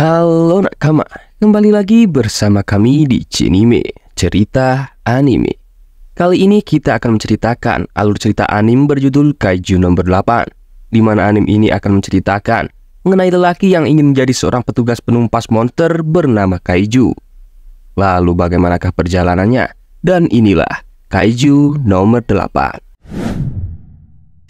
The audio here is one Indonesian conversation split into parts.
Halo Nakama, kembali lagi bersama kami di Cinime, cerita anime. Kali ini kita akan menceritakan alur cerita anime berjudul Kaiju nomor 8, di mana anime ini akan menceritakan mengenai lelaki yang ingin menjadi seorang petugas penumpas monster bernama Kaiju. Lalu bagaimanakah perjalanannya? Dan inilah Kaiju nomor 8.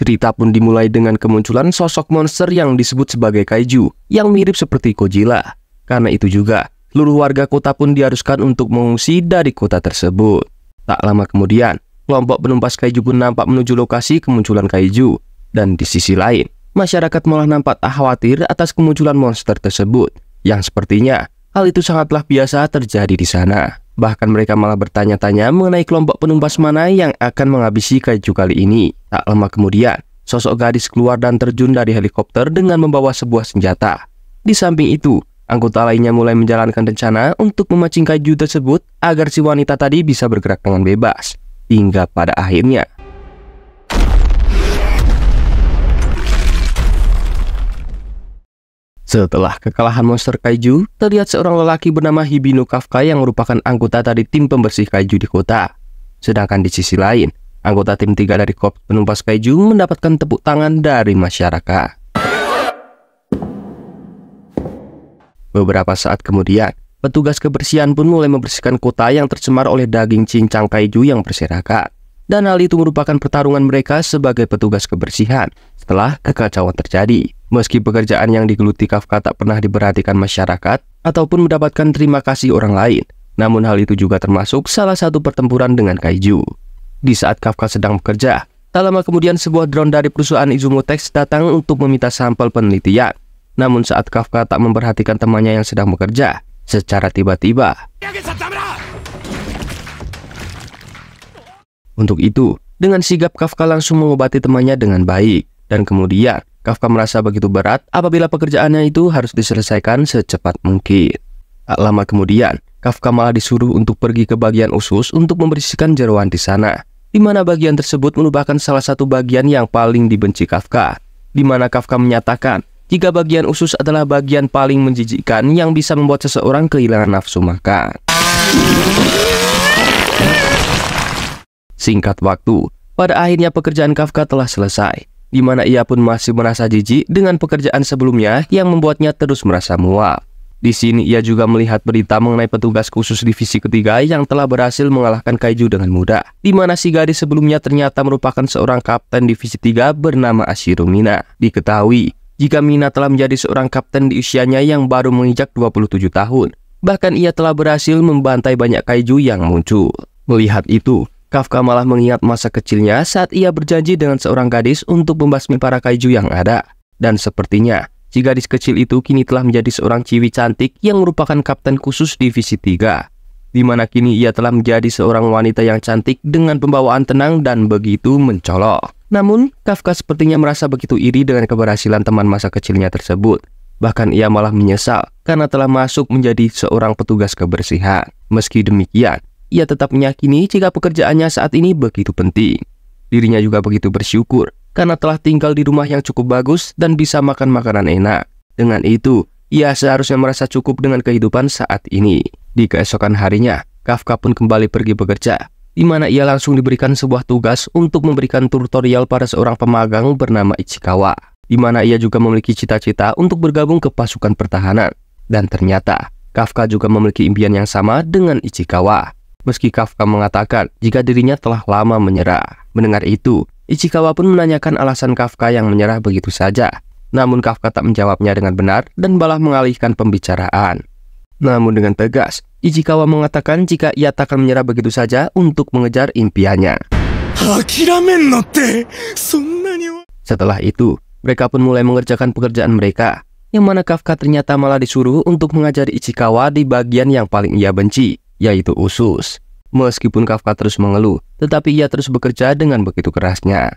Cerita pun dimulai dengan kemunculan sosok monster yang disebut sebagai kaiju, yang mirip seperti Godzilla. Karena itu juga, seluruh warga kota pun diharuskan untuk mengungsi dari kota tersebut. Tak lama kemudian, kelompok penumpas kaiju pun nampak menuju lokasi kemunculan kaiju. Dan di sisi lain, masyarakat malah nampak tak khawatir atas kemunculan monster tersebut, yang sepertinya hal itu sangatlah biasa terjadi di sana. Bahkan mereka malah bertanya-tanya mengenai kelompok penumpas mana yang akan menghabisi kaiju kali ini. Tak lama kemudian, sosok gadis keluar dan terjun dari helikopter dengan membawa sebuah senjata. Di samping itu, anggota lainnya mulai menjalankan rencana untuk memancing kaiju tersebut agar si wanita tadi bisa bergerak dengan bebas. Hingga pada akhirnya, Setelah kekalahan monster kaiju, terlihat seorang lelaki bernama Hibino Kafka yang merupakan anggota dari tim pembersih kaiju di kota. Sedangkan di sisi lain, anggota tim tiga dari Korps Penumpas Kaiju mendapatkan tepuk tangan dari masyarakat. Beberapa saat kemudian, petugas kebersihan pun mulai membersihkan kota yang tercemar oleh daging cincang kaiju yang berserakan. Dan hal itu merupakan pertarungan mereka sebagai petugas kebersihan setelah kekacauan terjadi. Meski pekerjaan yang digeluti Kafka tak pernah diperhatikan masyarakat ataupun mendapatkan terima kasih orang lain, namun hal itu juga termasuk salah satu pertempuran dengan kaiju. Di saat Kafka sedang bekerja, tak lama kemudian sebuah drone dari perusahaan Izumotex datang untuk meminta sampel penelitian. Namun saat Kafka tak memperhatikan temannya yang sedang bekerja, secara tiba-tiba. Untuk itu, dengan sigap Kafka langsung mengobati temannya dengan baik, dan kemudian Kafka merasa begitu berat apabila pekerjaannya itu harus diselesaikan secepat mungkin. Tak lama kemudian, Kafka malah disuruh untuk pergi ke bagian usus untuk membersihkan jeroan di sana, di mana bagian tersebut merupakan salah satu bagian yang paling dibenci Kafka, di mana Kafka menyatakan jika bagian usus adalah bagian paling menjijikkan yang bisa membuat seseorang kehilangan nafsu makan. Singkat waktu, pada akhirnya pekerjaan Kafka telah selesai, di mana ia pun masih merasa jijik dengan pekerjaan sebelumnya yang membuatnya terus merasa muak. Di sini ia juga melihat berita mengenai petugas khusus divisi ketiga yang telah berhasil mengalahkan kaiju dengan mudah, di mana si gadis sebelumnya ternyata merupakan seorang kapten divisi 3 bernama Ashiro Mina. Diketahui, jika Mina telah menjadi seorang kapten di usianya yang baru menginjak 27 tahun, bahkan ia telah berhasil membantai banyak kaiju yang muncul. Melihat itu, Kafka malah mengingat masa kecilnya saat ia berjanji dengan seorang gadis untuk membasmi para kaiju yang ada. Dan sepertinya, si gadis kecil itu kini telah menjadi seorang ciwi cantik yang merupakan kapten khusus divisi 3. Di mana kini ia telah menjadi seorang wanita yang cantik dengan pembawaan tenang dan begitu mencolok. Namun, Kafka sepertinya merasa begitu iri dengan keberhasilan teman masa kecilnya tersebut. Bahkan ia malah menyesal karena telah masuk menjadi seorang petugas kebersihan. Meski demikian, ia tetap meyakini jika pekerjaannya saat ini begitu penting. Dirinya juga begitu bersyukur karena telah tinggal di rumah yang cukup bagus dan bisa makan makanan enak. Dengan itu, ia seharusnya merasa cukup dengan kehidupan saat ini. Di keesokan harinya, Kafka pun kembali pergi bekerja, di mana ia langsung diberikan sebuah tugas untuk memberikan tutorial pada seorang pemagang bernama Ichikawa, di mana ia juga memiliki cita-cita untuk bergabung ke pasukan pertahanan. Dan ternyata, Kafka juga memiliki impian yang sama dengan Ichikawa, Meski Kafka mengatakan jika dirinya telah lama menyerah. Mendengar itu, Ichikawa pun menanyakan alasan Kafka yang menyerah begitu saja. Namun Kafka tak menjawabnya dengan benar dan malah mengalihkan pembicaraan. Namun dengan tegas, Ichikawa mengatakan jika ia tak akan menyerah begitu saja untuk mengejar impiannya. Setelah itu, mereka pun mulai mengerjakan pekerjaan mereka, yang mana Kafka ternyata malah disuruh untuk mengajari Ichikawa di bagian yang paling ia benci, yaitu usus. Meskipun Kafka terus mengeluh, tetapi ia terus bekerja dengan begitu kerasnya.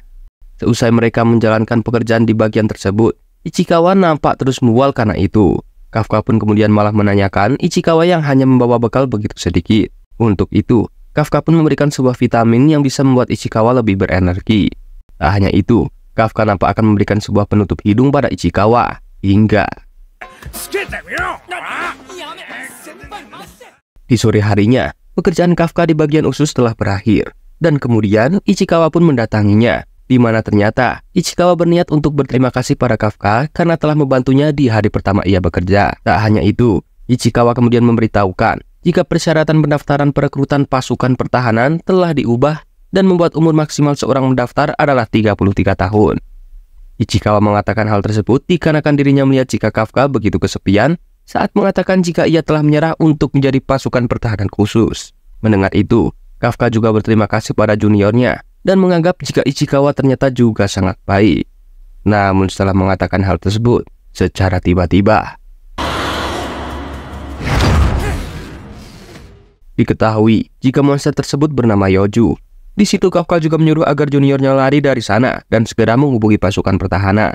Seusai mereka menjalankan pekerjaan di bagian tersebut, Ichikawa nampak terus mual karena itu. Kafka pun kemudian malah menanyakan Ichikawa yang hanya membawa bekal begitu sedikit. Untuk itu, Kafka pun memberikan sebuah vitamin yang bisa membuat Ichikawa lebih berenergi. Tak hanya itu, Kafka nampak akan memberikan sebuah penutup hidung pada Ichikawa, hingga... Di sore harinya, pekerjaan Kafka di bagian usus telah berakhir, dan kemudian Ichikawa pun mendatanginya, di mana ternyata Ichikawa berniat untuk berterima kasih pada Kafka karena telah membantunya di hari pertama ia bekerja. Tak hanya itu, Ichikawa kemudian memberitahukan jika persyaratan pendaftaran perekrutan pasukan pertahanan telah diubah dan membuat umur maksimal seorang mendaftar adalah 33 tahun. Ichikawa mengatakan hal tersebut dikarenakan dirinya melihat jika Kafka begitu kesepian saat mengatakan jika ia telah menyerah untuk menjadi pasukan pertahanan khusus. Mendengar itu, Kafka juga berterima kasih pada juniornya dan menganggap jika Ichikawa ternyata juga sangat baik. Namun setelah mengatakan hal tersebut, secara tiba-tiba, diketahui jika monster tersebut bernama Yoju. Di situ Kafka juga menyuruh agar juniornya lari dari sana dan segera menghubungi pasukan pertahanan.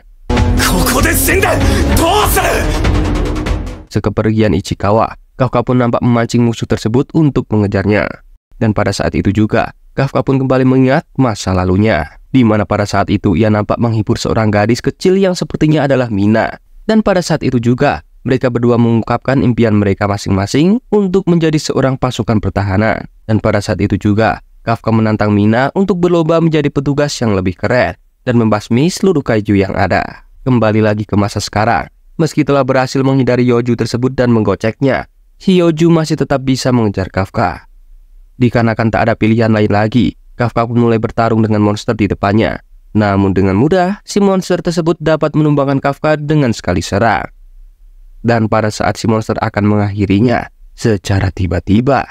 Sekepergian Ichikawa, Kafka pun nampak memancing musuh tersebut untuk mengejarnya. Dan pada saat itu juga, Kafka pun kembali mengingat masa lalunya, di mana pada saat itu ia nampak menghibur seorang gadis kecil yang sepertinya adalah Mina. Dan pada saat itu juga, mereka berdua mengungkapkan impian mereka masing-masing untuk menjadi seorang pasukan pertahanan. Dan pada saat itu juga, Kafka menantang Mina untuk berlomba menjadi petugas yang lebih keren dan membasmi seluruh kaiju yang ada. Kembali lagi ke masa sekarang, Meski telah berhasil menghindari Yoju tersebut dan menggoceknya, si Yoju masih tetap bisa mengejar Kafka. Dikarenakan tak ada pilihan lain lagi, Kafka pun mulai bertarung dengan monster di depannya. Namun dengan mudah, si monster tersebut dapat menumbangkan Kafka dengan sekali serang. Dan pada saat si monster akan mengakhirinya, secara tiba-tiba.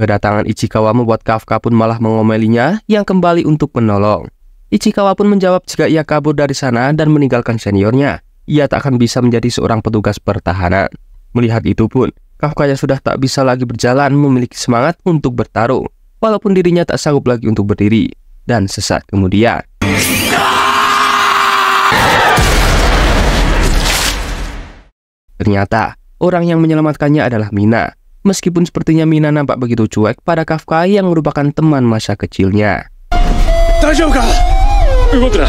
Kedatangan Ichikawa membuat Kafka pun malah mengomelinya yang kembali untuk menolong. Ichikawa pun menjawab jika ia kabur dari sana dan meninggalkan seniornya. Ia tak akan bisa menjadi seorang petugas pertahanan. Melihat itu pun, Kafka yang sudah tak bisa lagi berjalan memiliki semangat untuk bertarung, walaupun dirinya tak sanggup lagi untuk berdiri. Dan sesaat kemudian... Ternyata, orang yang menyelamatkannya adalah Mina. Meskipun sepertinya Mina nampak begitu cuek pada Kafka yang merupakan teman masa kecilnya. 大丈夫か ada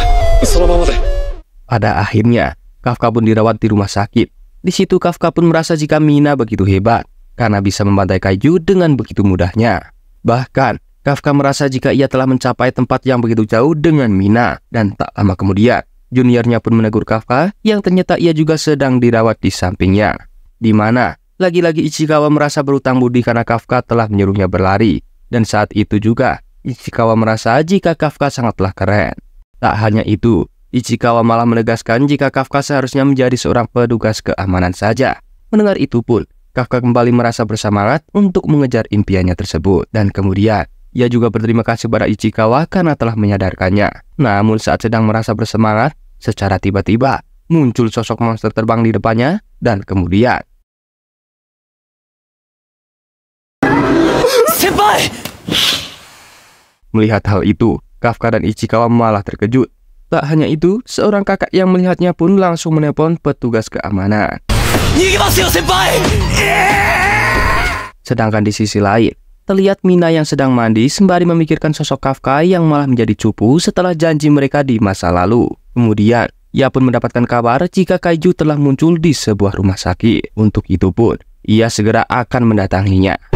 Pada akhirnya, Kafka pun dirawat di rumah sakit. Di situ Kafka pun merasa jika Mina begitu hebat karena bisa membantai kaiju dengan begitu mudahnya. Bahkan, Kafka merasa jika ia telah mencapai tempat yang begitu jauh dengan Mina dan tak lama kemudian, juniornya pun menegur Kafka yang ternyata ia juga sedang dirawat di sampingnya. Di mana lagi-lagi Ichikawa merasa berutang budi karena Kafka telah menyuruhnya berlari. Dan saat itu juga, Ichikawa merasa jika Kafka sangatlah keren. Tak hanya itu, Ichikawa malah menegaskan jika Kafka seharusnya menjadi seorang petugas keamanan saja. Mendengar itu pun, Kafka kembali merasa bersemangat untuk mengejar impiannya tersebut. Dan kemudian, ia juga berterima kasih pada Ichikawa karena telah menyadarkannya. Namun saat sedang merasa bersemangat, secara tiba-tiba muncul sosok monster terbang di depannya dan kemudian Melihat hal itu, Kafka dan Ichikawa malah terkejut. Tak hanya itu, seorang kakak yang melihatnya pun langsung menelpon petugas keamanan. Sedangkan di sisi lain, terlihat Mina yang sedang mandi sembari memikirkan sosok Kafka yang malah menjadi cupu setelah janji mereka di masa lalu. Kemudian, ia pun mendapatkan kabar jika Kaiju telah muncul di sebuah rumah sakit. Untuk itu pun, ia segera akan mendatanginya.